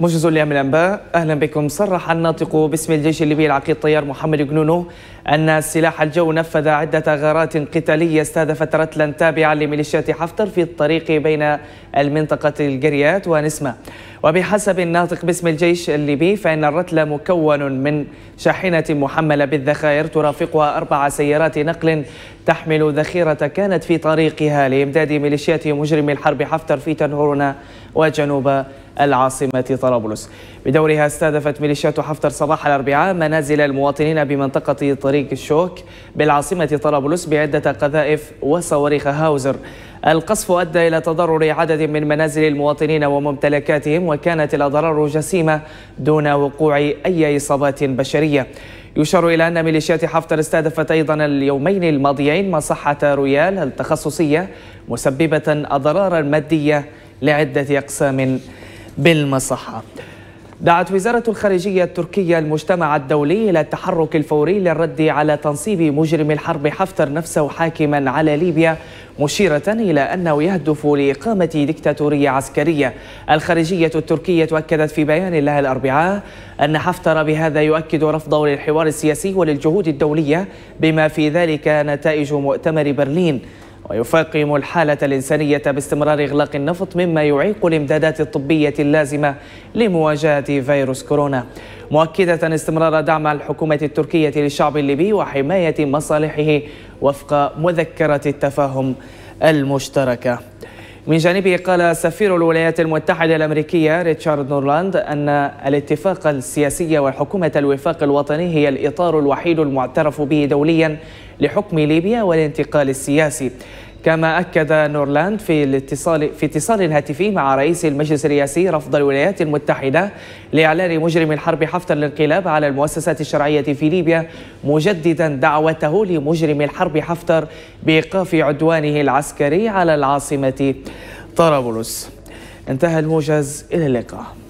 موجز اليوم الأنباء أهلا بكم صرح الناطق باسم الجيش الليبي العقيد الطيار محمد جنونو أن السلاح الجو نفذ عدة غارات قتالية استهدفت رتلا تابعا لميليشيات حفتر في الطريق بين المنطقة الجريات ونسمة وبحسب الناطق باسم الجيش الليبي فإن الرتل مكون من شاحنة محملة بالذخائر ترافقها أربع سيارات نقل تحمل ذخيرة كانت في طريقها لإمداد ميليشيات مجرم الحرب حفتر في تنهورنا وجنوب العاصمة طرابلس بدورها استهدفت ميليشيات حفتر صباح الأربعاء منازل المواطنين بمنطقة طريق الشوك بالعاصمة طرابلس بعدة قذائف وصواريخ هاوزر القصف أدى إلى تضرر عدد من منازل المواطنين وممتلكاتهم وكانت الأضرار جسيمة دون وقوع أي إصابات بشرية يشار إلى أن ميليشيات حفتر استهدفت أيضا اليومين الماضيين مصحة رويال التخصصية مسببة أضرارا مادية لعدة أقسام بالمصحة دعت وزارة الخارجية التركية المجتمع الدولي إلى التحرك الفوري للرد على تنصيب مجرم الحرب حفتر نفسه حاكما على ليبيا مشيرة إلى أنه يهدف لإقامة ديكتاتورية عسكرية الخارجية التركية أكدت في بيان لها الأربعاء أن حفتر بهذا يؤكد رفضه للحوار السياسي وللجهود الدولية بما في ذلك نتائج مؤتمر برلين ويفاقم الحالة الإنسانية باستمرار إغلاق النفط مما يعيق الإمدادات الطبية اللازمة لمواجهة فيروس كورونا مؤكدة استمرار دعم الحكومة التركية للشعب الليبي وحماية مصالحه وفق مذكرة التفاهم المشتركة من جانبه قال سفير الولايات المتحدة الأمريكية ريتشارد نورلاند أن الاتفاق السياسي وحكومة الوفاق الوطني هي الإطار الوحيد المعترف به دوليا لحكم ليبيا والانتقال السياسي كما أكد نورلاند في الاتصال في اتصال هاتفي مع رئيس المجلس الرئاسي رفض الولايات المتحدة لإعلان مجرم الحرب حفتر الانقلاب على المؤسسات الشرعية في ليبيا مجددا دعوته لمجرم الحرب حفتر بإيقاف عدوانه العسكري على العاصمة طرابلس انتهى الموجز إلى اللقاء